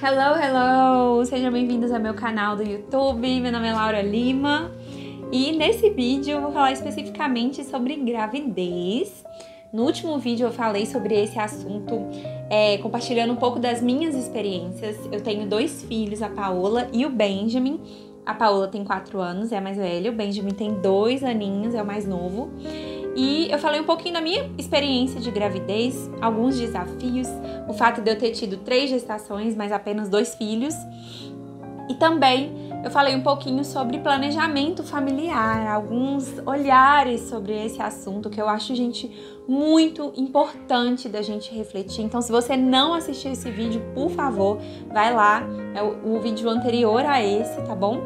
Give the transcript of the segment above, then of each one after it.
Hello, hello! Sejam bem-vindos ao meu canal do YouTube. Meu nome é Laura Lima e nesse vídeo eu vou falar especificamente sobre gravidez. No último vídeo eu falei sobre esse assunto, é, compartilhando um pouco das minhas experiências. Eu tenho dois filhos, a Paola e o Benjamin. A Paola tem quatro anos, é a mais velha, o Benjamin tem dois aninhos, é o mais novo. E eu falei um pouquinho da minha experiência de gravidez, alguns desafios, o fato de eu ter tido três gestações, mas apenas dois filhos. E também eu falei um pouquinho sobre planejamento familiar, alguns olhares sobre esse assunto que eu acho, gente, muito importante da gente refletir. Então, se você não assistiu esse vídeo, por favor, vai lá, é o, o vídeo anterior a esse, tá bom?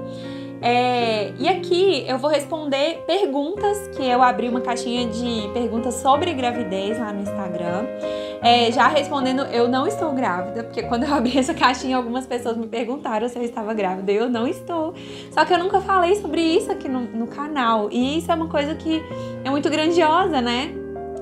É, e aqui eu vou responder perguntas que eu abri uma caixinha de perguntas sobre gravidez lá no Instagram. É, já respondendo, eu não estou grávida, porque quando eu abri essa caixinha, algumas pessoas me perguntaram se eu estava grávida. Eu não estou. Só que eu nunca falei sobre isso aqui no, no canal. E isso é uma coisa que é muito grandiosa, né?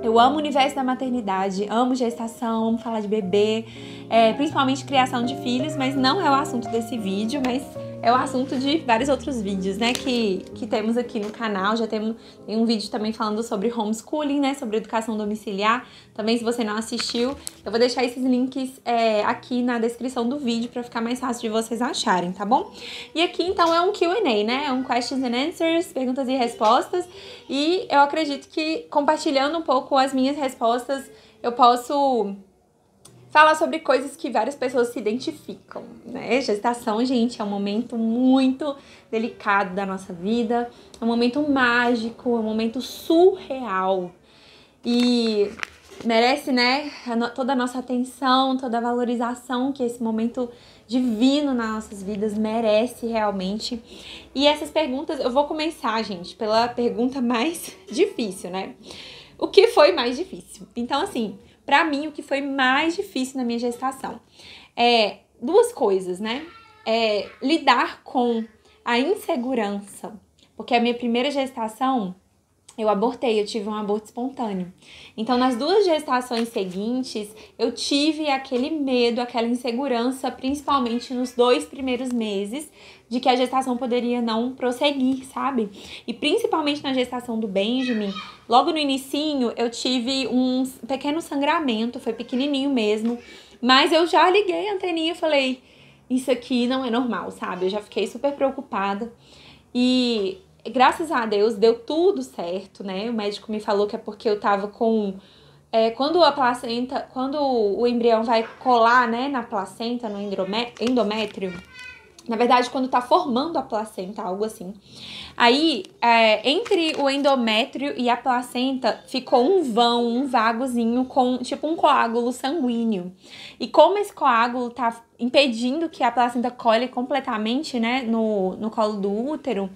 Eu amo o universo da maternidade, amo gestação, amo falar de bebê, é, principalmente criação de filhos, mas não é o assunto desse vídeo, mas é o assunto de vários outros vídeos, né, que, que temos aqui no canal. Já temos tem um vídeo também falando sobre homeschooling, né, sobre educação domiciliar. Também, se você não assistiu, eu vou deixar esses links é, aqui na descrição do vídeo para ficar mais fácil de vocês acharem, tá bom? E aqui, então, é um Q&A, né, é um Questions and Answers, perguntas e respostas. E eu acredito que compartilhando um pouco as minhas respostas, eu posso fala sobre coisas que várias pessoas se identificam, né? Gestação, gente, é um momento muito delicado da nossa vida, é um momento mágico, é um momento surreal. E merece, né, toda a nossa atenção, toda a valorização que esse momento divino nas nossas vidas merece realmente. E essas perguntas, eu vou começar, gente, pela pergunta mais difícil, né? O que foi mais difícil? Então, assim, para mim, o que foi mais difícil na minha gestação é duas coisas, né? É lidar com a insegurança, porque a minha primeira gestação eu abortei, eu tive um aborto espontâneo. Então, nas duas gestações seguintes, eu tive aquele medo, aquela insegurança, principalmente nos dois primeiros meses, de que a gestação poderia não prosseguir, sabe? E principalmente na gestação do Benjamin, logo no inicinho, eu tive um pequeno sangramento, foi pequenininho mesmo, mas eu já liguei a anteninha e falei, isso aqui não é normal, sabe? Eu já fiquei super preocupada. E graças a Deus, deu tudo certo, né? O médico me falou que é porque eu tava com. É, quando a placenta. Quando o embrião vai colar, né, na placenta, no endométrio. Na verdade, quando tá formando a placenta, algo assim. Aí, é, entre o endométrio e a placenta, ficou um vão, um vagozinho com, tipo, um coágulo sanguíneo. E como esse coágulo tá impedindo que a placenta colhe completamente, né, no, no colo do útero,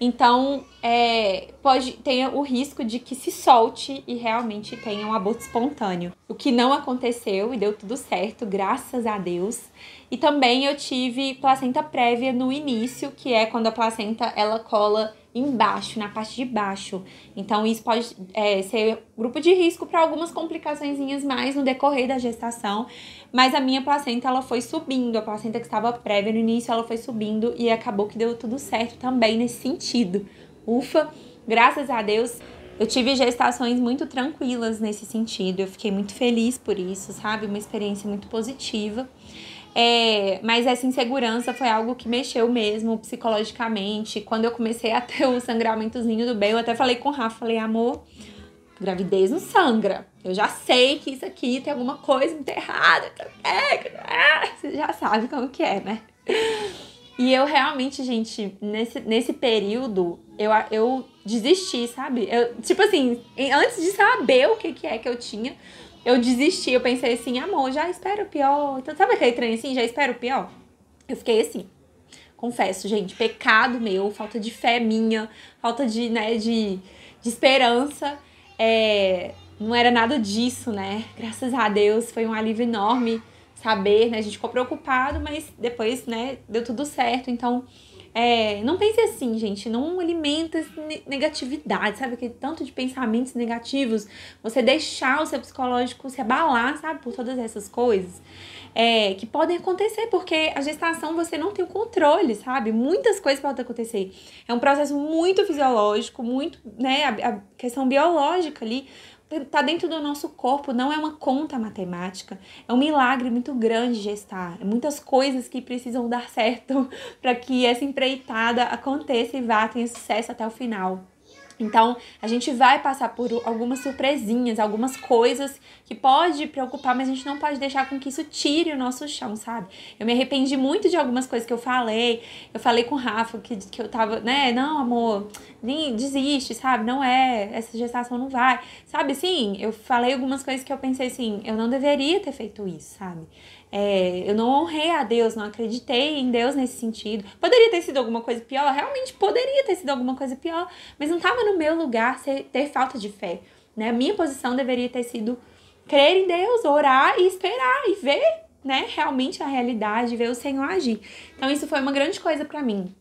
então, é, pode ter o risco de que se solte e realmente tenha um aborto espontâneo. O que não aconteceu e deu tudo certo, graças a Deus. E também eu tive placenta prévia no início, que é quando a placenta ela cola embaixo, na parte de baixo. Então, isso pode é, ser grupo de risco para algumas complicações mais no decorrer da gestação. Mas a minha placenta, ela foi subindo. A placenta que estava prévia no início, ela foi subindo e acabou que deu tudo certo também nesse sentido. Ufa, graças a Deus. Eu tive gestações muito tranquilas nesse sentido. Eu fiquei muito feliz por isso, sabe? Uma experiência muito positiva. É, mas essa insegurança foi algo que mexeu mesmo psicologicamente. Quando eu comecei a ter o sangramentozinho do bem, eu até falei com o Rafa, falei, amor, gravidez não sangra. Eu já sei que isso aqui tem alguma coisa enterrada. Ah, você já sabe como que é, né? E eu realmente, gente, nesse, nesse período, eu, eu desisti, sabe? Eu, tipo assim, antes de saber o que, que é que eu tinha, eu desisti, eu pensei assim, amor, já espero o pior. Então, sabe aquele trem assim, já espero o pior? Eu fiquei assim. Confesso, gente, pecado meu, falta de fé minha, falta de, né, de, de esperança. É, não era nada disso, né? Graças a Deus, foi um alívio enorme saber, né? A gente ficou preocupado, mas depois, né, deu tudo certo. Então, é, não pense assim, gente. Não alimenta negatividade, sabe? Aquele tanto de pensamentos negativos. Você deixar o seu psicológico se abalar, sabe? Por todas essas coisas é, que podem acontecer, porque a gestação você não tem o controle, sabe? Muitas coisas podem acontecer. É um processo muito fisiológico, muito, né? A, a questão biológica ali está tá dentro do nosso corpo, não é uma conta matemática. É um milagre muito grande gestar. É muitas coisas que precisam dar certo para que essa empreitada aconteça e vá, tenha sucesso até o final. Então, a gente vai passar por algumas surpresinhas, algumas coisas que pode preocupar, mas a gente não pode deixar com que isso tire o nosso chão, sabe? Eu me arrependi muito de algumas coisas que eu falei. Eu falei com o Rafa que, que eu tava, né? Não, amor, nem desiste, sabe? Não é, essa gestação não vai. Sabe assim? Eu falei algumas coisas que eu pensei assim, eu não deveria ter feito isso, sabe? É, eu não honrei a Deus, não acreditei em Deus nesse sentido. Poderia ter sido alguma coisa pior, realmente poderia ter sido alguma coisa pior, mas não estava no meu lugar ter falta de fé. Né? A minha posição deveria ter sido crer em Deus, orar e esperar e ver né, realmente a realidade, ver o Senhor agir. Então, isso foi uma grande coisa para mim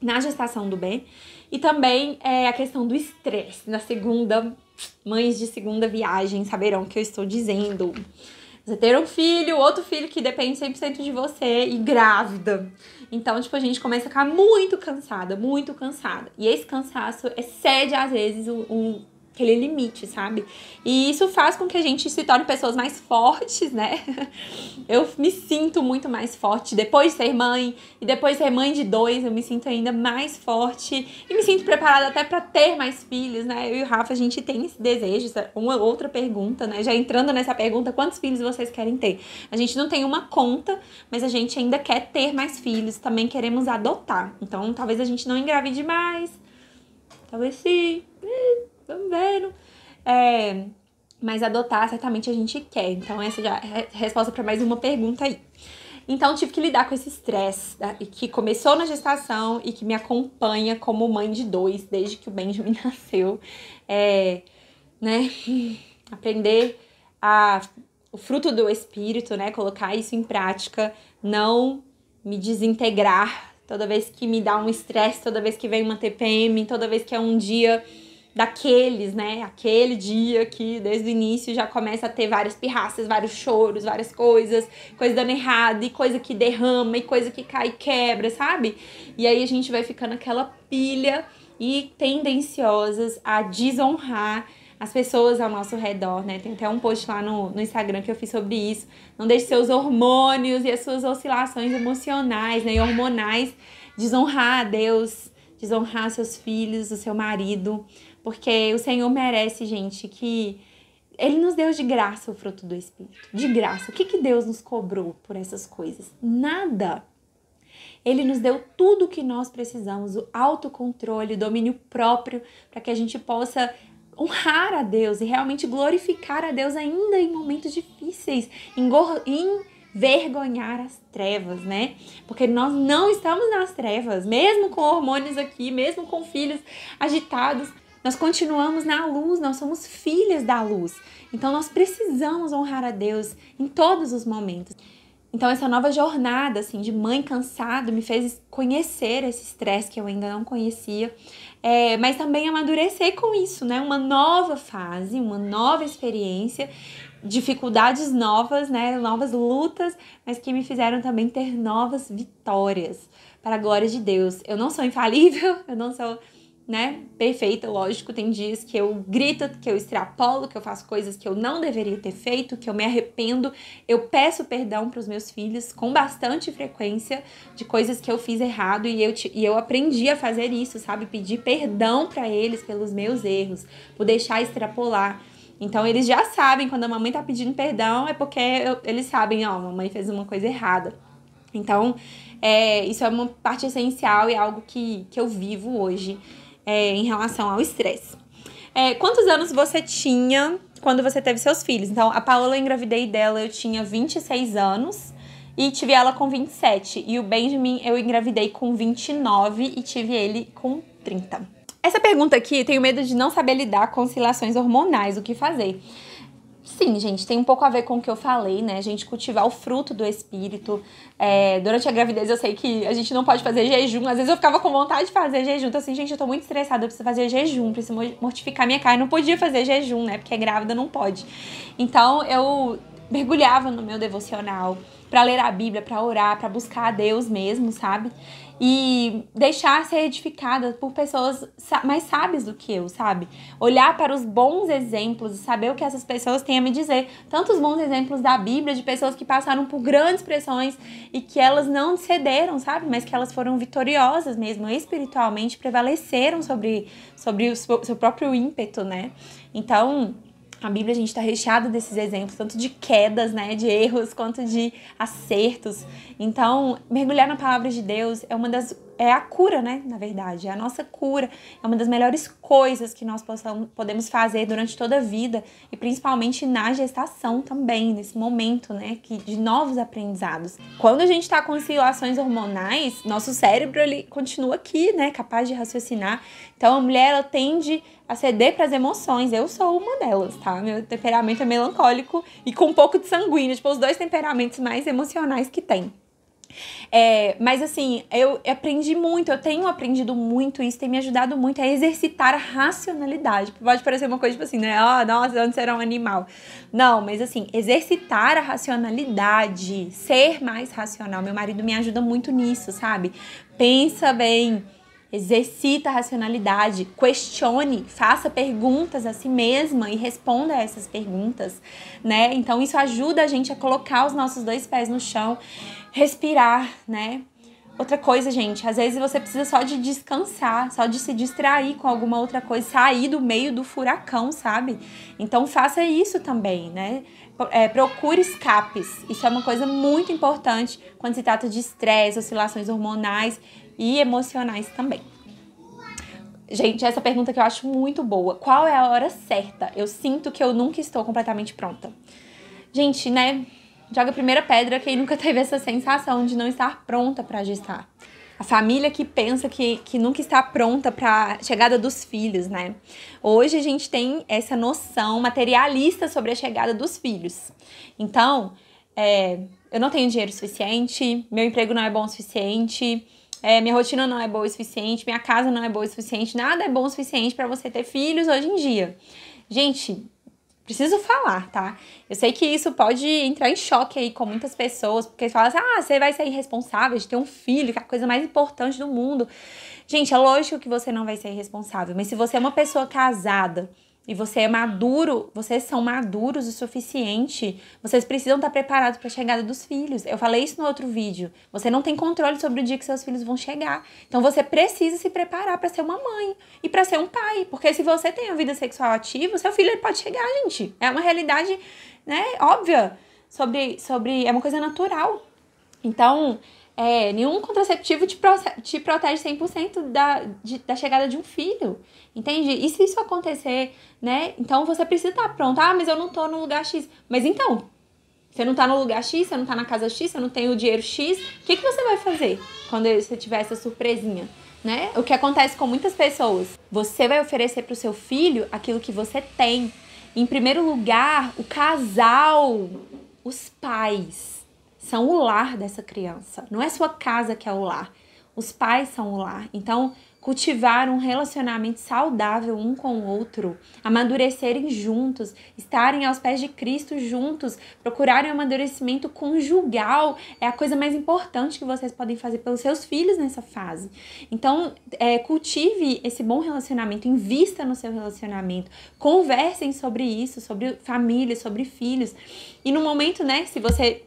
na gestação do bem. E também é, a questão do estresse. Na segunda, mães de segunda viagem saberão o que eu estou dizendo. Você ter um filho, outro filho que depende 100% de você e grávida. Então, tipo, a gente começa a ficar muito cansada, muito cansada. E esse cansaço excede, às vezes, o, o aquele limite, sabe? E isso faz com que a gente se torne pessoas mais fortes, né? Eu me sinto muito mais forte depois de ser mãe e depois de ser mãe de dois, eu me sinto ainda mais forte e me sinto preparada até para ter mais filhos, né? Eu e o Rafa a gente tem esse desejo, uma outra pergunta, né? Já entrando nessa pergunta, quantos filhos vocês querem ter? A gente não tem uma conta, mas a gente ainda quer ter mais filhos, também queremos adotar. Então, talvez a gente não engravide mais. Talvez sim. É, mas adotar certamente a gente quer. Então, essa já é a resposta para mais uma pergunta aí. Então, tive que lidar com esse estresse né, que começou na gestação e que me acompanha como mãe de dois desde que o Benjamin nasceu. É, né? Aprender a, o fruto do espírito, né? Colocar isso em prática, não me desintegrar toda vez que me dá um estresse, toda vez que vem uma TPM, toda vez que é um dia daqueles, né? Aquele dia que desde o início já começa a ter várias pirraças, vários choros, várias coisas, coisa dando errado, e coisa que derrama, e coisa que cai e quebra, sabe? E aí a gente vai ficando aquela pilha e tendenciosas a desonrar as pessoas ao nosso redor, né? Tem até um post lá no, no Instagram que eu fiz sobre isso. Não deixe seus hormônios e as suas oscilações emocionais, né? E hormonais desonrar a Deus, desonrar seus filhos, o seu marido, porque o Senhor merece, gente, que ele nos deu de graça o fruto do Espírito. De graça. O que, que Deus nos cobrou por essas coisas? Nada. Ele nos deu tudo o que nós precisamos: o autocontrole, o domínio próprio, para que a gente possa honrar a Deus e realmente glorificar a Deus ainda em momentos difíceis, envergonhar as trevas, né? Porque nós não estamos nas trevas, mesmo com hormônios aqui, mesmo com filhos agitados, nós continuamos na luz, nós somos filhas da luz. Então nós precisamos honrar a Deus em todos os momentos. Então essa nova jornada assim de mãe cansada me fez conhecer esse estresse que eu ainda não conhecia, é, mas também amadurecer com isso, né? Uma nova fase, uma nova experiência, dificuldades novas, né? Novas lutas, mas que me fizeram também ter novas vitórias para a glória de Deus. Eu não sou infalível, eu não sou né, perfeita, lógico. Tem dias que eu grito, que eu extrapolo, que eu faço coisas que eu não deveria ter feito, que eu me arrependo. Eu peço perdão para os meus filhos com bastante frequência de coisas que eu fiz errado e eu, e eu aprendi a fazer isso, sabe? Pedir perdão para eles pelos meus erros, por deixar extrapolar. Então eles já sabem quando a mamãe tá pedindo perdão é porque eu, eles sabem, ó, a mamãe fez uma coisa errada. Então, é, isso é uma parte essencial e é algo que, que eu vivo hoje é, em relação ao estresse. É, quantos anos você tinha quando você teve seus filhos? Então, a Paola, eu engravidei dela, eu tinha 26 anos e tive ela com 27. E o Benjamin, eu engravidei com 29 e tive ele com 30. Essa pergunta aqui, tenho medo de não saber lidar com oscilações hormonais, o que fazer? Sim, gente, tem um pouco a ver com o que eu falei, né? A gente cultivar o fruto do espírito. É, durante a gravidez eu sei que a gente não pode fazer jejum. Às vezes eu ficava com vontade de fazer jejum. assim, gente, eu tô muito estressada, eu preciso fazer jejum, preciso mortificar minha carne. Não podia fazer jejum, né? Porque é grávida, não pode. Então, eu mergulhava no meu devocional para ler a Bíblia, para orar, para buscar a Deus mesmo, sabe? e deixar ser edificada por pessoas mais sábias do que eu, sabe? Olhar para os bons exemplos e saber o que essas pessoas têm a me dizer. Tantos bons exemplos da Bíblia de pessoas que passaram por grandes pressões e que elas não cederam, sabe? Mas que elas foram vitoriosas mesmo espiritualmente, prevaleceram sobre, sobre o seu, seu próprio ímpeto, né? Então, a Bíblia a gente está recheada desses exemplos, tanto de quedas, né, de erros, quanto de acertos. Então, mergulhar na palavra de Deus é uma das é a cura, né, na verdade, é a nossa cura, é uma das melhores coisas que nós possamos, podemos fazer durante toda a vida e principalmente na gestação também, nesse momento, né, que de novos aprendizados. Quando a gente está com oscilações hormonais, nosso cérebro ele continua aqui, né, capaz de raciocinar. Então a mulher ela tende a ceder para as emoções. Eu sou uma delas, tá? Meu temperamento é melancólico e com um pouco de sanguíneo, tipo, os dois temperamentos mais emocionais que tem. É, mas assim, eu aprendi muito, eu tenho aprendido muito, isso tem me ajudado muito a exercitar a racionalidade. Pode parecer uma coisa tipo assim, né? oh, nossa, antes era um animal. Não, mas assim, exercitar a racionalidade, ser mais racional. Meu marido me ajuda muito nisso, sabe? Pensa bem Exercita a racionalidade, questione, faça perguntas a si mesma e responda a essas perguntas, né? Então isso ajuda a gente a colocar os nossos dois pés no chão, respirar, né? Outra coisa, gente, às vezes você precisa só de descansar, só de se distrair com alguma outra coisa, sair do meio do furacão, sabe? Então faça isso também, né? É, procure escapes. Isso é uma coisa muito importante quando se trata de estresse, oscilações hormonais e emocionais também. Gente, essa pergunta que eu acho muito boa. Qual é a hora certa? Eu sinto que eu nunca estou completamente pronta. Gente, né? Joga a primeira pedra quem nunca teve essa sensação de não estar pronta para gestar. A família que pensa que, que nunca está pronta para a chegada dos filhos, né? Hoje a gente tem essa noção materialista sobre a chegada dos filhos. Então, é, eu não tenho dinheiro suficiente, meu emprego não é bom o suficiente, é, minha rotina não é boa o suficiente, minha casa não é boa o suficiente, nada é bom o suficiente para você ter filhos hoje em dia. Gente, preciso falar, tá? Eu sei que isso pode entrar em choque aí com muitas pessoas, porque falam assim: ah, você vai ser irresponsável de ter um filho, que é a coisa mais importante do mundo. Gente, é lógico que você não vai ser irresponsável, mas se você é uma pessoa casada, e você é maduro, vocês são maduros o suficiente, vocês precisam estar preparados para a chegada dos filhos. Eu falei isso no outro vídeo. Você não tem controle sobre o dia que seus filhos vão chegar. Então você precisa se preparar para ser uma mãe e para ser um pai, porque se você tem a vida sexual ativa, seu filho pode chegar, gente. É uma realidade, né, óbvia sobre sobre é uma coisa natural. Então, é, nenhum contraceptivo te, te protege 100% da, de, da chegada de um filho, entende? E se isso acontecer, né? Então você precisa estar tá pronto. Ah, mas eu não tô no lugar X. Mas então, você não tá no lugar X, você não tá na casa X, você não tem o dinheiro X. O que, que você vai fazer quando você tiver essa surpresinha? Né? O que acontece com muitas pessoas. Você vai oferecer para o seu filho aquilo que você tem. Em primeiro lugar, o casal, os pais são o lar dessa criança. Não é sua casa que é o lar. Os pais são o lar. Então, cultivar um relacionamento saudável um com o outro, amadurecerem juntos, estarem aos pés de Cristo juntos, procurarem um amadurecimento conjugal é a coisa mais importante que vocês podem fazer pelos seus filhos nessa fase. Então, é, cultive esse bom relacionamento, invista no seu relacionamento, conversem sobre isso, sobre família, sobre filhos. E no momento, né, se você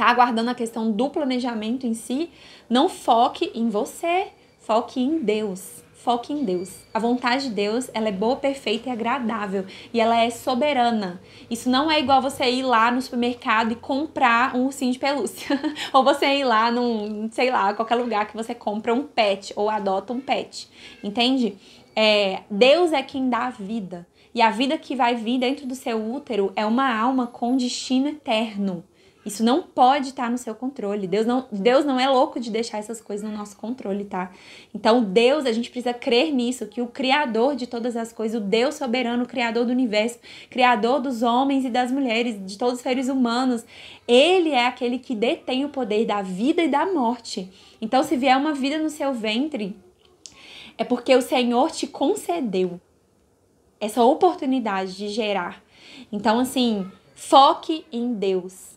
tá aguardando a questão do planejamento em si, não foque em você, foque em Deus. Foque em Deus. A vontade de Deus, ela é boa, perfeita e agradável. E ela é soberana. Isso não é igual você ir lá no supermercado e comprar um ursinho de pelúcia. ou você ir lá num, sei lá, qualquer lugar que você compra um pet ou adota um pet. Entende? É, Deus é quem dá a vida. E a vida que vai vir dentro do seu útero é uma alma com destino eterno. Isso não pode estar tá no seu controle. Deus não, Deus não é louco de deixar essas coisas no nosso controle, tá? Então, Deus, a gente precisa crer nisso, que o Criador de todas as coisas, o Deus soberano, o Criador do universo, Criador dos homens e das mulheres, de todos os seres humanos, Ele é aquele que detém o poder da vida e da morte. Então, se vier uma vida no seu ventre, é porque o Senhor te concedeu essa oportunidade de gerar. Então, assim, foque em Deus.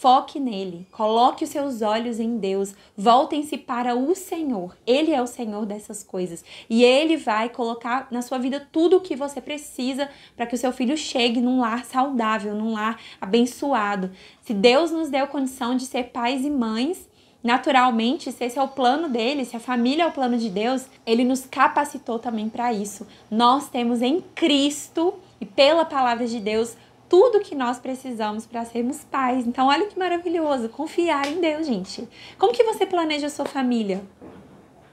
Foque nele, coloque os seus olhos em Deus, voltem-se para o Senhor. Ele é o Senhor dessas coisas e ele vai colocar na sua vida tudo o que você precisa para que o seu filho chegue num lar saudável, num lar abençoado. Se Deus nos deu condição de ser pais e mães, naturalmente, se esse é o plano dele, se a família é o plano de Deus, ele nos capacitou também para isso. Nós temos em Cristo e pela palavra de Deus tudo que nós precisamos para sermos pais. Então, olha que maravilhoso, confiar em Deus, gente. Como que você planeja a sua família?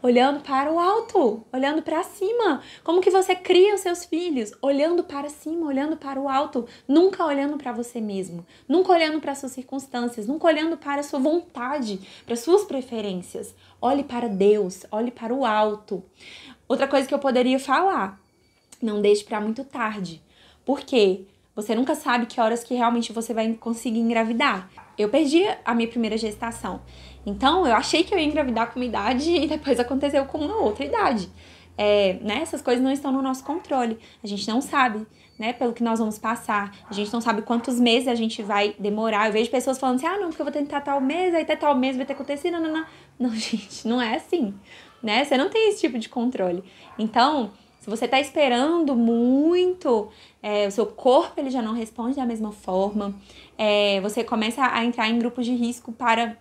Olhando para o alto, olhando para cima. Como que você cria os seus filhos? Olhando para cima, olhando para o alto, nunca olhando para você mesmo, nunca olhando para suas circunstâncias, nunca olhando para a sua vontade, para suas preferências. Olhe para Deus, olhe para o alto. Outra coisa que eu poderia falar, não deixe para muito tarde. Por quê? Você nunca sabe que horas que realmente você vai conseguir engravidar. Eu perdi a minha primeira gestação. Então, eu achei que eu ia engravidar com uma idade e depois aconteceu com uma outra idade. É, né? Essas coisas não estão no nosso controle. A gente não sabe, né? Pelo que nós vamos passar. A gente não sabe quantos meses a gente vai demorar. Eu vejo pessoas falando assim, ah, não, porque eu vou tentar tal mês, aí até tal mês vai ter acontecido, não, não, não. Não, gente, não é assim, né? Você não tem esse tipo de controle. Então, se você está esperando muito, é, o seu corpo ele já não responde da mesma forma. É, você começa a entrar em grupos de risco para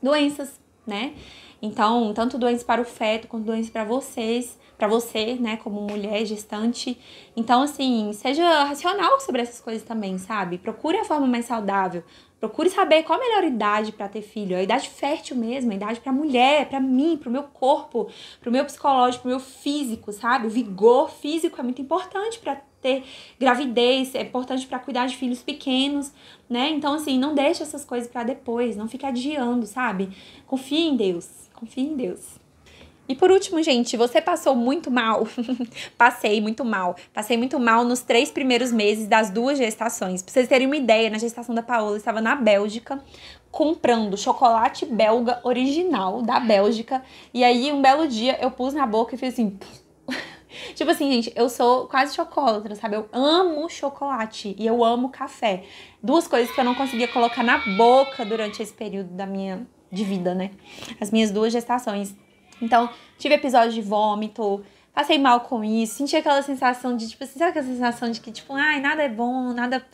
doenças né? Então, tanto doença para o feto quanto doença para vocês, para você, né, como mulher gestante. Então, assim, seja racional sobre essas coisas também, sabe? Procure a forma mais saudável. Procure saber qual a melhor idade para ter filho, a idade fértil mesmo, a idade para mulher, para mim, para o meu corpo, para o meu psicológico, para o meu físico, sabe? O vigor físico é muito importante para ter gravidez, é importante para cuidar de filhos pequenos, né? Então, assim, não deixe essas coisas para depois, não fique adiando, sabe? Confie em Deus, confie em Deus. E por último, gente, você passou muito mal. Passei muito mal. Passei muito mal nos três primeiros meses das duas gestações. Pra vocês terem uma ideia, na gestação da Paola, eu estava na Bélgica comprando chocolate belga original da Bélgica. E aí, um belo dia, eu pus na boca e fiz assim tipo assim, gente, eu sou quase chocolatra, sabe? Eu amo chocolate e eu amo café. Duas coisas que eu não conseguia colocar na boca durante esse período da minha de vida, né? As minhas duas gestações. Então, tive episódio de vômito, passei mal com isso, senti aquela sensação de, tipo assim, sabe aquela sensação de que, tipo, ai, nada é bom, nada.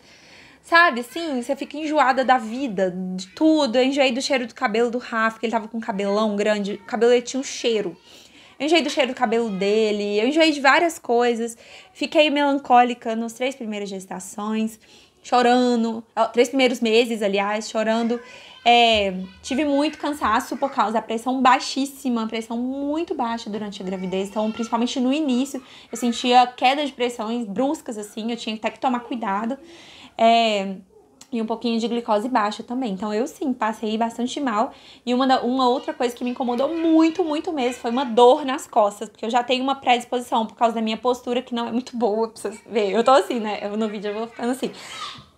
Sabe, assim, você fica enjoada da vida, de tudo. Eu enjoei do cheiro do cabelo do Rafa, que ele tava com um cabelão grande. O cabelo ele tinha um cheiro. Eu enjoei do cheiro do cabelo dele, eu enjoei de várias coisas. Fiquei melancólica nos três primeiras gestações, chorando, três primeiros meses, aliás, chorando. É, tive muito cansaço por causa da pressão baixíssima, pressão muito baixa durante a gravidez. Então, principalmente no início, eu sentia queda de pressões bruscas, assim, eu tinha até que tomar cuidado. É, e um pouquinho de glicose baixa também. Então eu sim, passei bastante mal. E uma, da, uma outra coisa que me incomodou muito, muito mesmo foi uma dor nas costas, porque eu já tenho uma predisposição por causa da minha postura que não é muito boa, pra vocês verem. Eu tô assim, né? Eu, no vídeo eu vou ficando assim.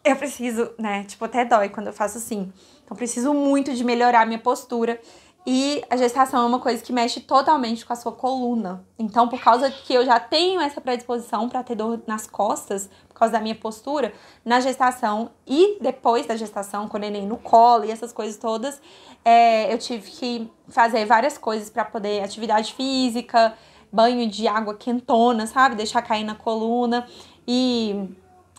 Eu preciso, né? Tipo, até dói quando eu faço assim. Então preciso muito de melhorar minha postura. E a gestação é uma coisa que mexe totalmente com a sua coluna. Então, por causa que eu já tenho essa predisposição para ter dor nas costas, por causa da minha postura, na gestação e depois da gestação, com o neném no colo e essas coisas todas, é, eu tive que fazer várias coisas para poder atividade física, banho de água quentona, sabe? Deixar cair na coluna. E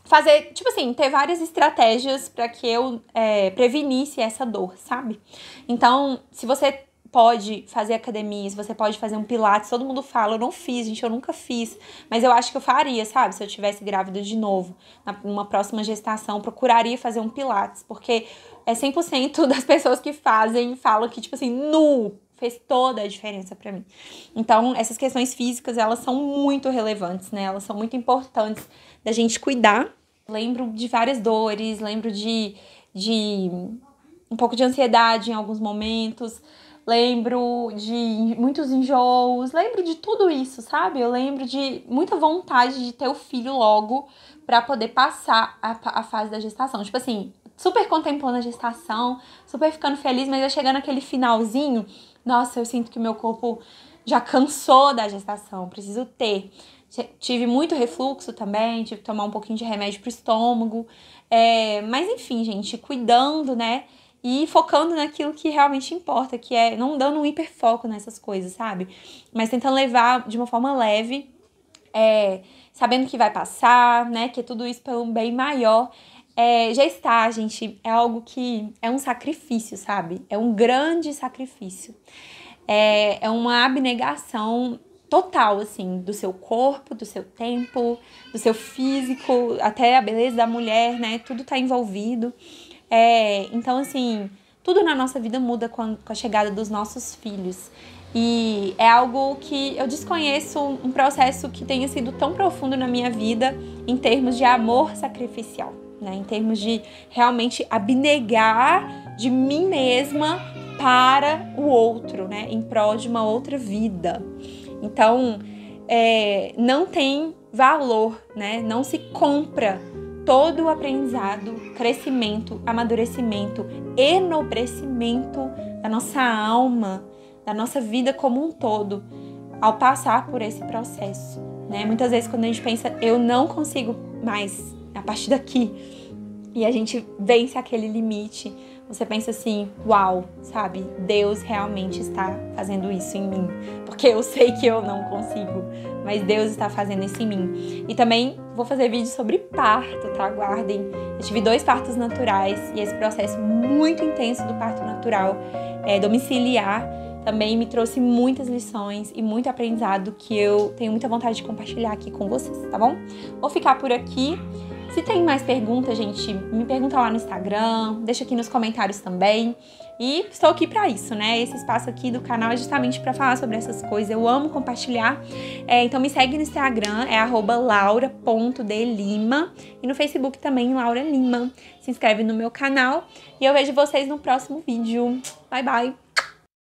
fazer, tipo assim, ter várias estratégias para que eu é, prevenisse essa dor, sabe? Então, se você pode fazer academia, se você pode fazer um pilates, todo mundo fala, eu não fiz, gente, eu nunca fiz, mas eu acho que eu faria, sabe? Se eu tivesse grávida de novo, numa próxima gestação, procuraria fazer um pilates, porque é 100% das pessoas que fazem falam que, tipo assim, nu, fez toda a diferença para mim. Então, essas questões físicas, elas são muito relevantes, né? Elas são muito importantes da gente cuidar. Lembro de várias dores, lembro de, de um pouco de ansiedade em alguns momentos, lembro de muitos enjoos, lembro de tudo isso, sabe? Eu lembro de muita vontade de ter o filho logo para poder passar a, a fase da gestação. Tipo assim, super contemplando a gestação, super ficando feliz, mas eu chegando aquele finalzinho, nossa, eu sinto que o meu corpo já cansou da gestação, preciso ter. Tive muito refluxo também, tive que tomar um pouquinho de remédio pro estômago. É, mas enfim, gente, cuidando, né? E focando naquilo que realmente importa, que é não dando um hiperfoco nessas coisas, sabe? Mas tentando levar de uma forma leve, é, sabendo que vai passar, né? Que é tudo isso pelo bem maior é, gestar, gente, é algo que é um sacrifício, sabe? É um grande sacrifício. É, é uma abnegação total, assim, do seu corpo, do seu tempo, do seu físico, até a beleza da mulher, né? Tudo tá envolvido. É, então, assim, tudo na nossa vida muda com a, com a chegada dos nossos filhos. E é algo que eu desconheço um processo que tenha sido tão profundo na minha vida em termos de amor sacrificial né? Em termos de realmente abnegar de mim mesma para o outro, né? Em prol de uma outra vida. Então, é, não tem valor, né? Não se compra todo o aprendizado, crescimento, amadurecimento, enobrecimento da nossa alma, da nossa vida como um todo, ao passar por esse processo. Né? Muitas vezes, quando a gente pensa, eu não consigo mais a partir daqui. E a gente vence aquele limite. Você pensa assim, uau, sabe? Deus realmente está fazendo isso em mim. Porque eu sei que eu não consigo, mas Deus está fazendo isso em mim. E também vou fazer vídeo sobre parto, tá? Aguardem. Eu tive dois partos naturais e esse processo muito intenso do parto natural é, domiciliar também me trouxe muitas lições e muito aprendizado que eu tenho muita vontade de compartilhar aqui com vocês, tá bom? Vou ficar por aqui. Se tem mais perguntas, gente, me pergunta lá no Instagram, deixa aqui nos comentários também. E estou aqui para isso, né? Esse espaço aqui do canal é justamente para falar sobre essas coisas. Eu amo compartilhar. É, então me segue no Instagram, é laura.delima. E no Facebook também, Laura Lima. Se inscreve no meu canal. E eu vejo vocês no próximo vídeo. Bye, bye!